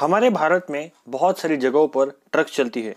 हमारे भारत में बहुत सारी जगहों पर ट्रक्स चलती है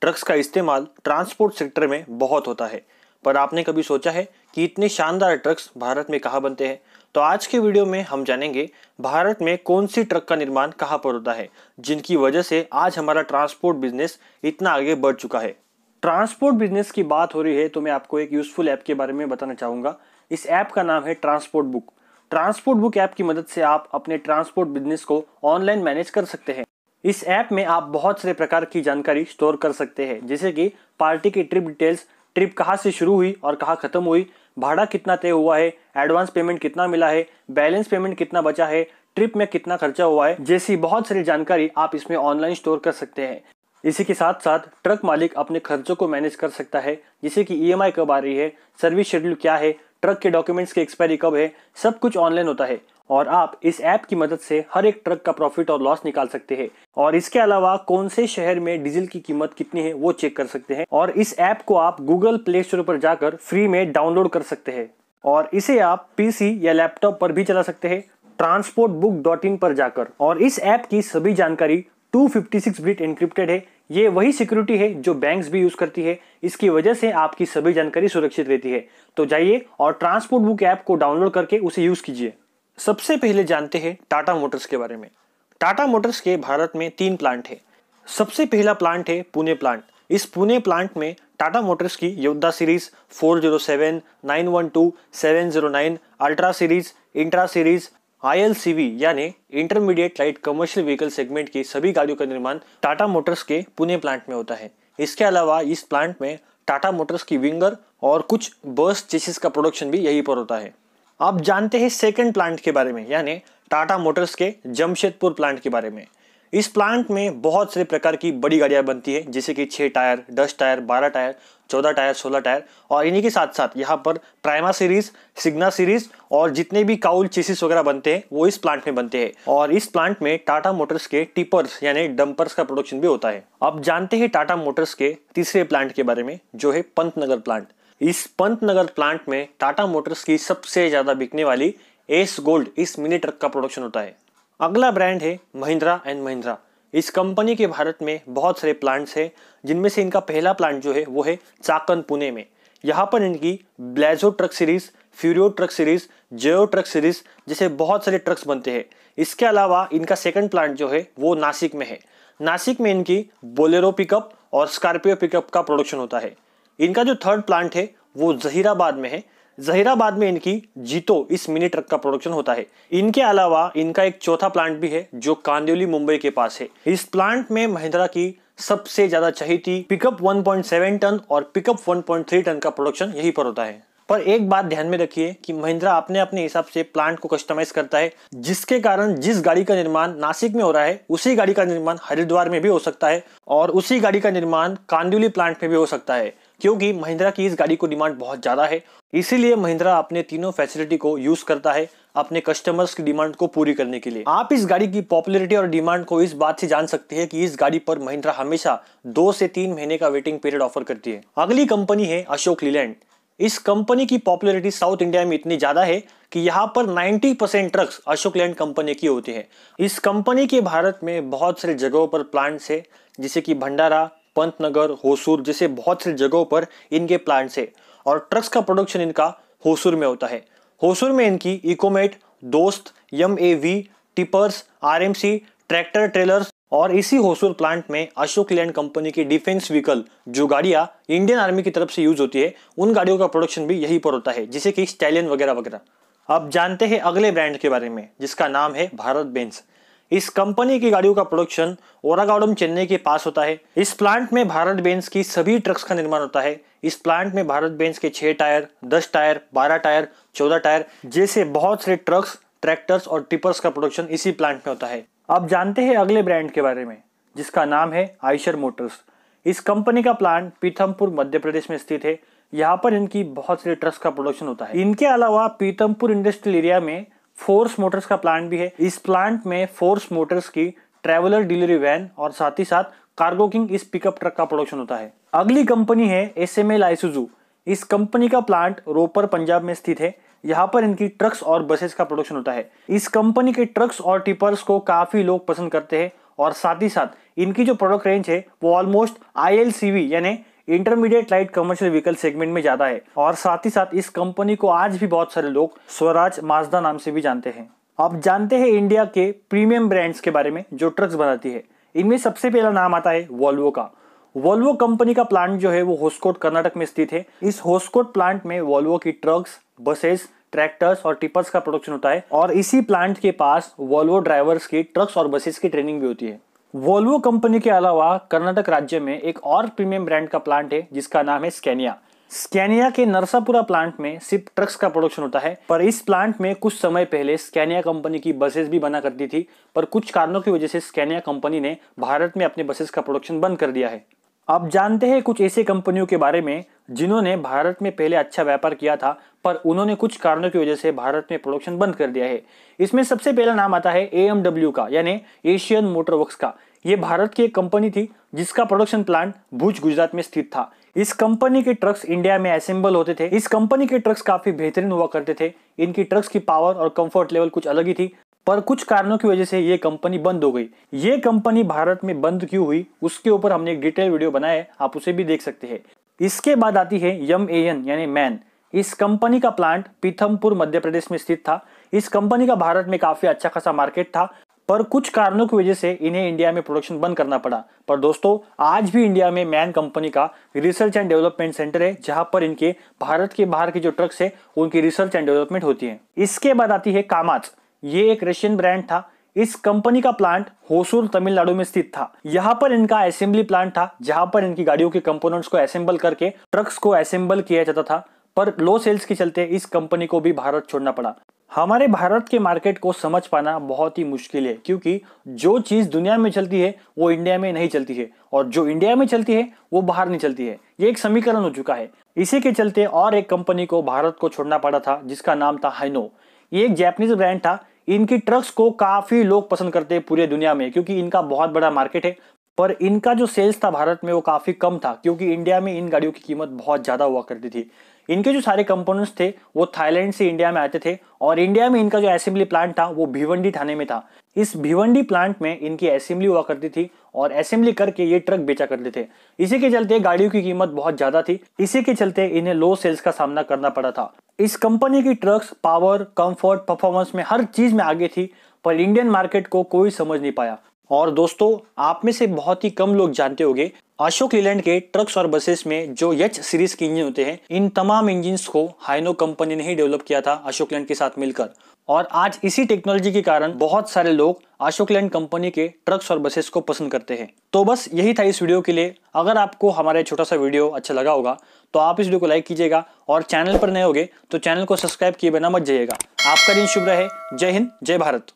ट्रक्स का इस्तेमाल ट्रांसपोर्ट सेक्टर में बहुत होता है पर आपने कभी सोचा है कि इतने शानदार ट्रक्स भारत में कहाँ बनते हैं तो आज के वीडियो में हम जानेंगे भारत में कौन सी ट्रक का निर्माण कहाँ पर होता है जिनकी वजह से आज हमारा ट्रांसपोर्ट बिजनेस इतना आगे बढ़ चुका है ट्रांसपोर्ट बिजनेस की बात हो रही है तो मैं आपको एक यूज़फुल ऐप के बारे में बताना चाहूँगा इस ऐप का नाम है transport book transport book app की मदद से आप अपने ट्रांसपोर्ट बिजनेस को ऑनलाइन मैनेज कर सकते हैं इस ऐप में आप बहुत सारे प्रकार की जानकारी स्टोर कर सकते हैं जैसे कि पार्टी की ट्रिप डिटेल्स ट्रिप कहाँ से शुरू हुई और कहाँ खत्म हुई भाड़ा कितना तय हुआ है एडवांस पेमेंट कितना मिला है बैलेंस पेमेंट कितना बचा है ट्रिप में कितना खर्चा हुआ है जैसी बहुत सारी जानकारी आप इसमें ऑनलाइन स्टोर कर सकते हैं इसी के साथ साथ ट्रक मालिक अपने खर्चों को मैनेज कर सकता है जैसे कि ईएमआई कब आ रही है सर्विस शेड्यूल क्या है ट्रक के डॉक्यूमेंट्स की एक्सपायरी कब है सब कुछ ऑनलाइन होता है और आप इस ऐप की मदद से हर एक ट्रक का प्रॉफिट और लॉस निकाल सकते हैं और इसके अलावा कौन से शहर में डीजल की कीमत कितनी है वो चेक कर सकते हैं और इस ऐप को आप गूगल प्ले स्टोर पर जाकर फ्री में डाउनलोड कर सकते हैं और इसे आप पीसी या लैपटॉप पर भी चला सकते हैं ट्रांसपोर्ट बुक डॉट इन पर जाकर और इस ऐप की सभी जानकारी 256 बिट इनक्रिप्टेड है ये वही सिक्योरिटी है जो बैंक्स भी यूज करती है इसकी वजह से आपकी सभी जानकारी सुरक्षित रहती है तो जाइए और ट्रांसपोर्ट बुक ऐप को डाउनलोड करके उसे यूज़ कीजिए सबसे पहले जानते हैं टाटा मोटर्स के बारे में टाटा मोटर्स के भारत में तीन प्लांट है सबसे पहला प्लांट है पुणे प्लांट इस पुणे प्लांट में टाटा मोटर्स की Yodha series 407, 912, 709, Ultra series Intra series I यानी intermediate light commercial vehicle segment की सभी गाड़ियों का निर्माण टाटा मोटर्स के पुणे प्लांट में होता है इसके अलावा इस प्लांट में टाटा मोटर्स की विंगर और कुछ बस चेसिस का प्रोडक्शन भी यहीं पर होता है आप जानते हैं सेकेंड प्लांट के बारे में यानी टाटा मोटर्स के जमशेदपुर प्लांट के बारे में इस प्लांट में बहुत सारे प्रकार की बड़ी गाड़ियाँ बनती है जैसे कि छः टायर दस टायर बारह टायर चौदह टायर सोलह टायर और इन्हीं के साथ साथ यहाँ पर प्राइमा सीरीज सिग्ना सीरीज और जितने भी काउल चेसिस वगैरह बनते हैं वो इस प्लांट में बनते हैं और इस प्लांट में टाटा मोटर्स के टिपर्स यानी डंपर्स का प्रोडक्शन भी होता है अब जानते हैं टाटा मोटर्स के तीसरे प्लांट के बारे में जो है पंतनगर प्लांट इस पंतनगर प्लांट में टाटा मोटर्स की सबसे ज़्यादा बिकने वाली एस गोल्ड इस मिनी ट्रक का प्रोडक्शन होता है अगला ब्रांड है महिंद्रा एंड महिंद्रा इस कंपनी के भारत में बहुत सारे प्लांट्स हैं जिनमें से इनका पहला प्लांट जो है वो है चाकन पुणे में यहाँ पर इनकी Blazo truck series Furio truck series Jayo truck series जैसे बहुत सारे ट्रक्स बनते हैं इसके अलावा इनका सेकंड प्लांट जो है वो नासिक में है नासिक में इनकी बोलेरो पिकअप और स्कॉर्पियो पिकअप का प्रोडक्शन होता है इनका जो थर्ड प्लांट है वो जहीराबाद में है जहीराबाद में इनकी जीतो इस मिनी ट्रक का प्रोडक्शन होता है इनके अलावा इनका एक चौथा प्लांट भी है जो कांदिवली मुंबई के पास है इस प्लांट में महिंद्रा की सबसे ज्यादा चहेती पिकअप 1.7 टन और पिकअप 1.3 टन का प्रोडक्शन यही पर होता है पर एक बात ध्यान में रखिए कि महिंद्रा अपने अपने हिसाब से प्लांट को कस्टमाइज करता है जिसके कारण जिस गाड़ी का निर्माण नासिक में हो रहा है उसी गाड़ी का निर्माण हरिद्वार में भी हो सकता है और उसी गाड़ी का निर्माण कांदिवली प्लांट में भी हो सकता है क्योंकि महिंद्रा की इस गाड़ी को डिमांड बहुत ज़्यादा है इसीलिए महिंद्रा अपने तीनों फैसिलिटी को यूज करता है अपने कस्टमर्स की डिमांड को पूरी करने के लिए आप इस गाड़ी की पॉपुलैरिटी और डिमांड को इस बात से जान सकते हैं कि इस गाड़ी पर महिंद्रा हमेशा दो से तीन महीने का वेटिंग पीरियड ऑफर करती है अगली कंपनी है अशोक लीलैंड इस कंपनी की पॉपुलैरिटी साउथ इंडिया में इतनी ज़्यादा है कि यहाँ पर 90 percent trucks Ashok Leyland company की होती है इस कंपनी के भारत में बहुत सारी जगहों पर प्लांट्स है जैसे कि भंडारा पंतनगर होसूर जैसे बहुत से जगहों पर इनके प्लांट्स है और ट्रक्स का प्रोडक्शन इनका होसूर में होता है होसूर में इनकी Ecomet Dost M A V tippers C tractor trailers और इसी होसूर प्लांट में अशोक लैंड कंपनी की डिफेंस व्हीकल जो गाड़ियाँ इंडियन आर्मी की तरफ से यूज होती है उन गाड़ियों का प्रोडक्शन भी यहीं पर होता है जैसे कि स्टैलियन वगैरह वगैरह अब जानते हैं अगले ब्रांड के बारे में जिसका नाम है भारत बेंस इस कंपनी की गाड़ियों का प्रोडक्शन ओरागाडम चेन्नई के पास होता है इस प्लांट में भारत बेंस की सभी ट्रक्स का निर्माण होता है इस प्लांट में भारत बेंस के छह टायर दस टायर बारह टायर चौदह टायर जैसे बहुत से ट्रक्स ट्रैक्टर्स और टिपर्स का प्रोडक्शन इसी प्लांट में होता है आप जानते हैं अगले ब्रांड के बारे में जिसका नाम है आयशर मोटर्स इस कंपनी का प्लांट पीथमपुर मध्य प्रदेश में स्थित है यहाँ पर इनकी बहुत सारे ट्रक्स का प्रोडक्शन होता है इनके अलावा पीतमपुर इंडस्ट्रियल एरिया में फोर्स मोटर्स का प्लांट भी है इस प्लांट में फोर्स मोटर्स की ट्रेवलर डिलीवरी वैन और साथ ही साथ कार्गो किंग इस पिकअप ट्रक का प्रोडक्शन होता है अगली कंपनी है एस एम एल आईसुजू इस कंपनी का प्लांट रोपर पंजाब में स्थित है यहाँ पर इनकी ट्रक्स और बसेस का प्रोडक्शन होता है इस कंपनी के ट्रक्स और टिपर्स को काफी लोग पसंद करते हैं और साथ ही साथ इनकी जो प्रोडक्ट रेंज है वो ऑलमोस्ट आई यानी intermediate light commercial vehicle segment में ज्यादा है और साथ ही साथ इस कंपनी को आज भी बहुत सारे लोग स्वराज माजदा नाम से भी जानते हैं आप जानते हैं इंडिया के प्रीमियम ब्रांड्स के बारे में जो ट्रक्स बनाती है इनमें सबसे पहला नाम आता है वॉल्वो का वॉल्वो कंपनी का प्लांट जो है वो होस्कोट कर्नाटक में स्थित है इस होस्कोट प्लांट में वॉल्वो की ट्रक्स बसेस ट्रैक्टर्स और टिपर्स का प्रोडक्शन होता है और इसी प्लांट के पास वॉल्वो ड्राइवर्स की ट्रक्स और बसेस की ट्रेनिंग भी होती है वोल्वो कंपनी के अलावा कर्नाटक राज्य में एक और प्रीमियम ब्रांड का प्लांट है जिसका नाम है स्कैनिया स्कैनिया के नरसापुरा प्लांट में सिर्फ ट्रक्स का प्रोडक्शन होता है पर इस प्लांट में कुछ समय पहले स्कैनिया कंपनी की बसेस भी बना करती थी पर कुछ कारणों की वजह से स्कैनिया कंपनी ने भारत में अपने बसेस का प्रोडक्शन बंद कर दिया है आप जानते हैं कुछ ऐसे कंपनियों के बारे में जिन्होंने भारत में पहले अच्छा व्यापार किया था पर उन्होंने कुछ कारणों की वजह से भारत में प्रोडक्शन बंद कर दिया है इसमें सबसे पहला नाम आता है एएमडब्ल्यू का यानी एशियन मोटर का ये भारत की एक कंपनी थी जिसका प्रोडक्शन प्लांट भुज गुजरात में स्थित था इस कंपनी के ट्रक्स इंडिया में असेंबल होते थे इस कंपनी के ट्रक्स काफी बेहतरीन हुआ करते थे इनकी ट्रक्स की पावर और कंफर्ट लेवल कुछ अलग ही थी पर कुछ कारणों की वजह से ये कंपनी बंद हो गई ये कंपनी भारत में बंद क्यों हुई उसके ऊपर हमने एक डिटेल वीडियो बनाया है आप उसे भी देख सकते हैं इसके बाद आती है यम ए एन यानी मैन इस कंपनी का प्लांट पीथमपुर मध्य प्रदेश में स्थित था इस कंपनी का भारत में काफी अच्छा खासा मार्केट था पर कुछ कारणों की वजह से इन्हें इंडिया में प्रोडक्शन बंद करना पड़ा पर दोस्तों आज भी इंडिया में मैन कंपनी का रिसर्च एंड डेवलपमेंट सेंटर है जहां पर इनके भारत के बाहर के जो ट्रक्स है उनकी रिसर्च एंड डेवलपमेंट होती है इसके बाद आती है कामाच ये एक रशियन ब्रांड था इस कंपनी का प्लांट होसूर तमिलनाडु में स्थित था यहाँ पर इनका असेंबली प्लांट था जहां पर इनकी गाड़ियों के कंपोनेंट्स को असेंबल करके ट्रक्स को असेंबल किया जाता था पर लो सेल्स के चलते इस कंपनी को भी भारत छोड़ना पड़ा हमारे भारत के मार्केट को समझ पाना बहुत ही मुश्किल है क्योंकि जो चीज़ दुनिया में चलती है वो इंडिया में नहीं चलती है और जो इंडिया में चलती है वो बाहर नहीं चलती है ये एक समीकरण हो चुका है इसी के चलते और एक कंपनी को भारत को छोड़ना पड़ा था जिसका नाम था हाइनो ये एक जैपनीज ब्रांड था इनकी ट्रक्स को काफ़ी लोग पसंद करते हैं पूरी दुनिया में क्योंकि इनका बहुत बड़ा मार्केट है पर इनका जो सेल्स था भारत में वो काफ़ी कम था क्योंकि इंडिया में इन गाड़ियों की कीमत बहुत ज़्यादा हुआ करती थी इनके जो सारे कंपोनेंट्स थे वो थाईलैंड से इंडिया में आते थे और इंडिया में इनका जो असेंबली प्लांट था वो भिवंडी थाने में था इस भिवंडी प्लांट में इनकी असेंबली हुआ करती थी और असेंबली करके ये ट्रक बेचा करते थे इसी के चलते गाड़ियों की कीमत बहुत ज्यादा थी इसी के चलते इन्हें लो सेल्स का सामना करना पड़ा था इस कंपनी की ट्रक्स पावर कंफर्ट परफॉर्मेंस में हर चीज में आगे थी पर इंडियन मार्केट को कोई समझ नहीं पाया और दोस्तों आप में से बहुत ही कम लोग जानते होंगे अशोक लीलैंड के ट्रक्स और बसेस में जो यच सीरीज के इंजन होते हैं इन तमाम इंजिन को हाइनो कंपनी ने ही डेवलप किया था अशोक लैंड के साथ मिलकर और आज इसी टेक्नोलॉजी के कारण बहुत सारे लोग अशोक लैंड कंपनी के ट्रक्स और बसेस को पसंद करते हैं तो बस यही था इस वीडियो के लिए अगर आपको हमारा छोटा सा वीडियो अच्छा लगा होगा तो आप इस वीडियो को लाइक कीजिएगा और चैनल पर नए होगे तो चैनल को सब्सक्राइब किए बिना मत जाइएगा आपका दिन शुभ रहे जय हिंद जय भारत